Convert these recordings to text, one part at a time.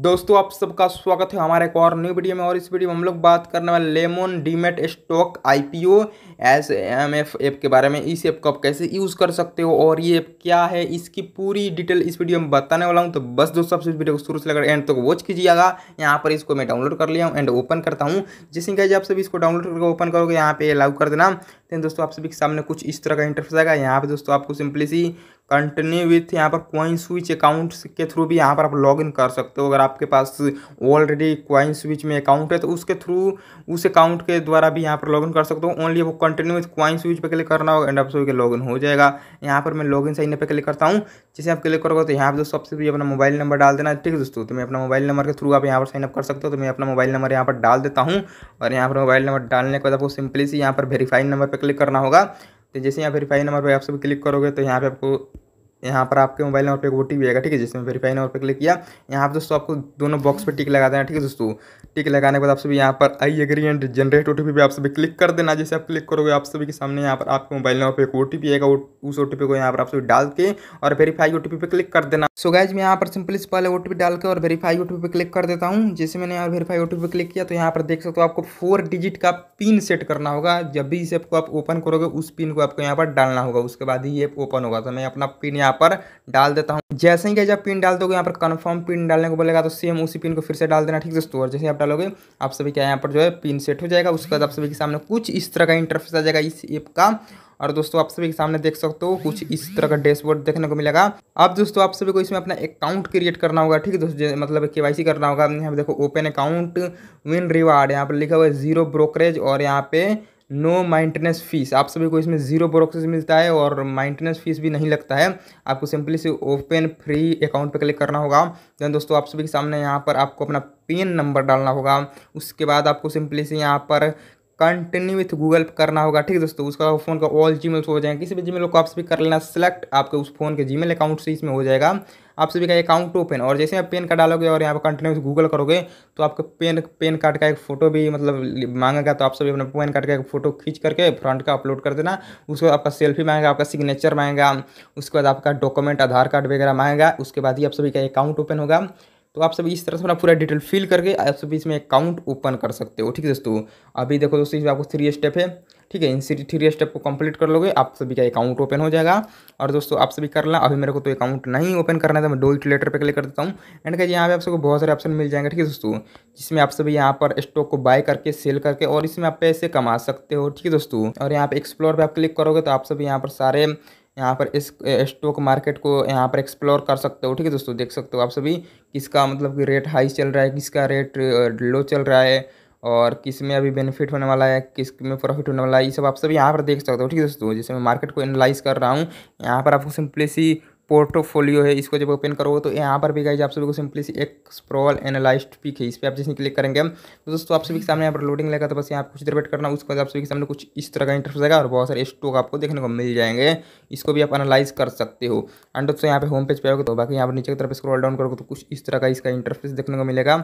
दोस्तों आप सबका स्वागत है हमारे एक और न्यू वीडियो में और इस वीडियो में हम लोग बात करने वाले Lemon demat stock IPO S M F app के बारे में इस ऐप को आप कैसे यूज़ कर सकते हो और ये ऐप क्या है इसकी पूरी डिटेल इस वीडियो में बताने वाला हूँ तो बस दोस्तों आपसे इस वीडियो को शुरू से लेकर एंड तक तो वॉच कीजिएगा यहाँ पर इसको मैं डाउनलोड कर लिया हूँ एंड ओपन करता हूँ जिसमें कहीं आप सभी इसको डाउनलोड करके ओपन करोगे यहाँ पे अलाउ कर देना दोस्तों आप सभी के सामने कुछ इस तरह का इंटरफेस आएगा यहाँ पे दोस्तों आपको सिंपली सी कंटिन्यू विथ यहाँ पर क्वाइन स्विच अकाउंट के थ्रू भी यहाँ पर आप लॉगिन कर सकते हो अगर आपके पास ऑलरेडी क्वाइन स्विच में अकाउंट है तो उसके थ्रू उस अकाउंट के द्वारा भी यहाँ पर लॉगिन कर सकते हो ओनली वो कंटिन्यू विथ क्वाइन स्विच पे क्लिक करना होगा एंड आप सभी लॉगिन हो जाएगा यहाँ पर मैं लॉगिन साइन पर क्लिक करता हूँ जैसे आप क्लिक करोगे तो यहाँ पर सबसे भी अपना मोबाइल नंबर डाल देना ठीक है दोस्तों तो मैं अपना मोबाइल नंबर के थ्रू आप यहाँ पर साइनअप कर सकते हो तो मैं अपना मोबाइल नंबर यहाँ पर डाल देता हूँ और यहाँ पर मोबाइल नंबर डालने के बाद आपको सिंपली से यहाँ पर वेरीफाइड नंबर पर क्लिक करना होगा तो जैसे यहाँ वेरीफाई नंबर पर आप सब क्लिक करोगे तो यहाँ पे आपको यहाँ पर आपके मोबाइल नंबर पर एक ओ टी आएगा ठीक है जिसमें वेरीफाई नंबर पर क्लिक किया यहाँ पर दोस्तों आपको दोनों बॉक्स पर टिक लगा देना ठीक है दोस्तों टिक लगाने के बाद आप सभी यहाँ पर I agree and generate O T आप सभी क्लिक कर देना जैसे आप क्लिक करोगे आप सभी के सामने यहाँ पर आपके मोबाइल नंबर पर एक ओ आएगा उस ओ को यहाँ पर आप सभी डाल के और वेरीफाई ओ पे क्लिक कर देना सो गाइज मैं यहाँ पर सिंपली से पहले ओ डाल के और वेरीफाई ओ पे क्लिक कर देता हूँ जैसे मैंने यहाँ वेरीफाई ओ पे क्लिक किया तो यहाँ पर देख सकते हो आपको फोर डिजिट का पिन सेट करना होगा जब भी इस ऐप को आप ओपन करोगे उस पिन को आपको यहाँ पर डालना होगा उसके बाद ही ऐप ओपन होगा तो मैं अपना पिन यहाँ यहाँ पर डाल देता हूँ जैसे ही जब पिन डाल दोगे यहाँ पर कन्फर्म पिन डालने को बोलेगा तो सेम उसी पिन को फिर से डाल देना ठीक दोस्तों और जैसे आप डालोगे आप सभी क्या यहाँ पर जो है पिन सेट हो जाएगा उसके बाद आप सभी के सामने कुछ इस तरह का इंटरफेस आ जाएगा इस ऐप का और दोस्तों आप सभी के सामने देख सकते हो कुछ इस तरह का डैशबोर्ड देखने को मिलेगा अब दोस्तों आप सभी को इसमें अपना अकाउंट क्रिएट करना होगा ठीक है दोस्तों मतलब के वाई करना होगा यहाँ पर देखो ओपन अकाउंट विन रिवार्ड यहाँ पर लिखा हुआ है जीरो ब्रोकरेज और यहाँ पे नो माइंटेनेंस फीस आप सभी को इसमें जीरो ब्रोक्सेस मिलता है और माइंटेनेंस फीस भी नहीं लगता है आपको सिंपली से ओपन फ्री अकाउंट पर क्लिक करना होगा देन दोस्तों आप सभी के सामने यहाँ पर आपको अपना पिन नंबर डालना होगा उसके बाद आपको सिंपली से यहाँ पर कंटिन्यू विथ गूगल करना होगा ठीक है दोस्तों उसका फोन का ऑल जी मेल हो जाएगा किसी भी जी मेल को आप सभी कर लेना सेलेक्ट आपके उस फोन के जी मेल अकाउंट से इसमें हो जाएगा आप सभी का अकाउंट ओपन और जैसे आप पेन कार्ड डालोगे और यहाँ पर कंटिन्यू गूगल करोगे तो आपका पेन पेन कार्ड का एक फोटो भी मतलब मांगेगा तो आप सभी अपने पेन कार्ड का एक फोटो खींच करके फ्रंट का अपलोड कर देना उसके बाद आपका सेल्फी मांगेगा आपका सिग्नेचर मांगेगा उसके बाद आपका डॉक्यूमेंट आधार कार्ड वगैरह मांगेगा उसके बाद ही आप सभी का अकाउंट ओपन होगा तो आप सभी इस तरह से अपना पूरा डिटेल फिल करके आप सभी इसमें अकाउंट ओपन कर सकते हो ठीक है दोस्तों अभी देखो दोस्तों इसमें आपको थ्री स्टेप है ठीक है इन थ्री स्टेप को कंप्लीट कर लोगे आप सभी का अकाउंट ओपन हो जाएगा और दोस्तों आप सभी कर लें अभी मेरे को तो अकाउंट नहीं ओपन करना था तो मैं डो इट लेटर पर क्लिक कर देता हूँ एंड कहीं यहाँ पे आप सबको बहुत सारे ऑप्शन मिल जाएंगे ठीक है दोस्तों जिसमें आप सभी यहाँ पर स्टॉक को बाय करके सेल करके और इसमें आप पैसे कमा सकते हो ठीक है दोस्तों और यहाँ पे एक्सप्लोर पर आप क्लिक करोगे तो आप सभी यहाँ पर सारे यहाँ पर इस स्टॉक मार्केट को यहाँ पर एक्सप्लोर कर सकते हो ठीक है दोस्तों देख सकते हो आप सभी किसका मतलब कि रेट हाई चल रहा है किसका रेट लो चल रहा है और किस में अभी बेनिफिट होने वाला है किस में प्रॉफिट होने वाला है ये सब आप सभी यहाँ पर देख सकते हो ठीक है दोस्तों जैसे मैं मार्केट को एनालाइज कर रहा हूँ यहाँ पर आपको सिंपली सी पोर्टोफोलियो है इसको जब ओपन करोगे तो यहाँ पर भी गाइज आप सभी को सिंपली सी एक स्प्रॉल एनालाइज्ड पिक है इस पर आप जैसे क्लिक करेंगे तो दोस्तों आप सभी के सामने यहाँ पर लोडिंग लगा तो बस यहाँ कुछ देर वेट करना उसके बाद आप सभी के सामने कुछ इस तरह का इंटरफेस आएगा और बहुत सारे स्टॉक आपको देखने को मिल जाएंगे इसको भी आप एनालाइज कर सकते हो एंड दोस्तों यहाँ पे होम पेज पे आओगे तो बाकी यहाँ पर नीचे की तरफ स्क्रॉल डाउन करोगे तो कुछ इस तरह का इसका इंटरफेस देखने को मिलेगा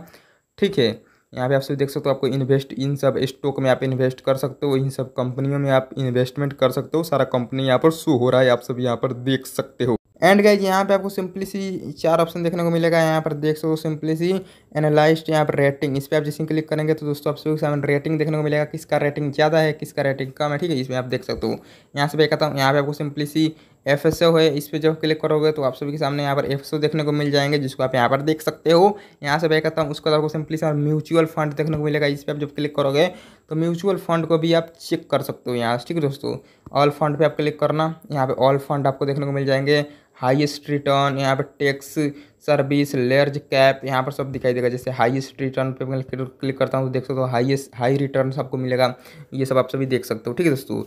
ठीक है यहाँ पे आप सभी देख सकते हो आपको इन्वेस्ट इन सब स्टॉक में आप इन्वेस्ट कर सकते हो इन सब कंपनियों में आप इन्वेस्टमेंट कर सकते हो सारा कंपनी यहाँ पर शो हो रहा है आप सब यहाँ पर देख सकते हो एंड गाइज यहाँ पे आपको सिंपली सी चार ऑप्शन देखने को मिलेगा यहाँ पर देख सको सिंपली सी एनालाइज यहाँ पर रेटिंग इस पर आप जैसे क्लिक करेंगे तो दोस्तों आप सभी सामने रेटिंग देखने को मिलेगा किसका रेटिंग ज़्यादा है किसका रेटिंग कम है ठीक है इसमें आप देख सकते हो यहाँ से मैं कहता हूँ यहाँ पे आपको simply C F S O है इस पर जब क्लिक करोगे तो आप सभी के सामने यहाँ पर एफ एस ओ देखने को मिल जाएंगे जिसको आप यहाँ पर देख सकते हो यहाँ से मैं कहता हूँ उसको आपको सिंपली से म्यूचुअल फंड देखने को मिलेगा इस पर आप जब क्लिक करोगे तो म्यूचुअल फंड को भी आप चेक कर सकते हो यहाँ ठीक है दोस्तों ऑल फंड पे आप क्लिक करना यहाँ पर ऑल फंड आपको देखने को मिल जाएंगे हाईएस्ट रिटर्न यहाँ पर टैक्स सर्विस लेर्ज कैप यहाँ पर सब दिखाई देगा जैसे हाईएस्ट रिटर्न पे मैं क्लिक करता हूँ तो देख सकते हो हाईएस्ट हाई रिटर्न सबको मिलेगा ये सब आप सभी देख सकते हो ठीक है दोस्तों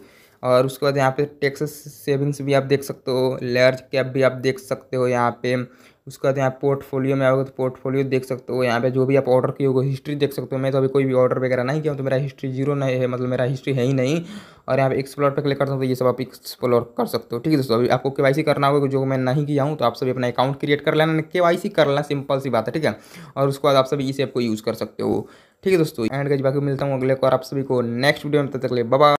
और उसके बाद यहाँ पे टैक्स सेविंग्स भी आप देख सकते हो लेर्ज कैप भी आप देख सकते हो यहाँ पे उसके बाद यहाँ पोर्टफोलियो में आओगे तो पोर्टफोलियो देख सकते हो यहाँ पे जो भी आप ऑर्डर किए हो हिस्ट्री देख सकते हो मैं तो अभी कोई भी ऑर्डर वगैरह नहीं किया तो मेरा हिस्ट्री जीरो नहीं है मतलब मेरा हिस्ट्री है ही नहीं और यहाँ पे एक्सप्लोर पर क्लिक करता हूँ तो ये सब आप एक्सप्लोर कर सकते हो ठीक है दोस्तों अभी आपको के करना होगा जो मैं नहीं किया हूँ तो आप सभी अपना अकाउंट क्रिएट कर लेना के कर लेना सिंपल सी बात है ठीक है और उसके बाद आप सभी इस ऐप को यूज़ कर सकते हो ठीक है दोस्तों एंड के बाकी मिलता हूँ अगले और आप सभी को नेक्स्ट वीडियो में तब तक ले बाबा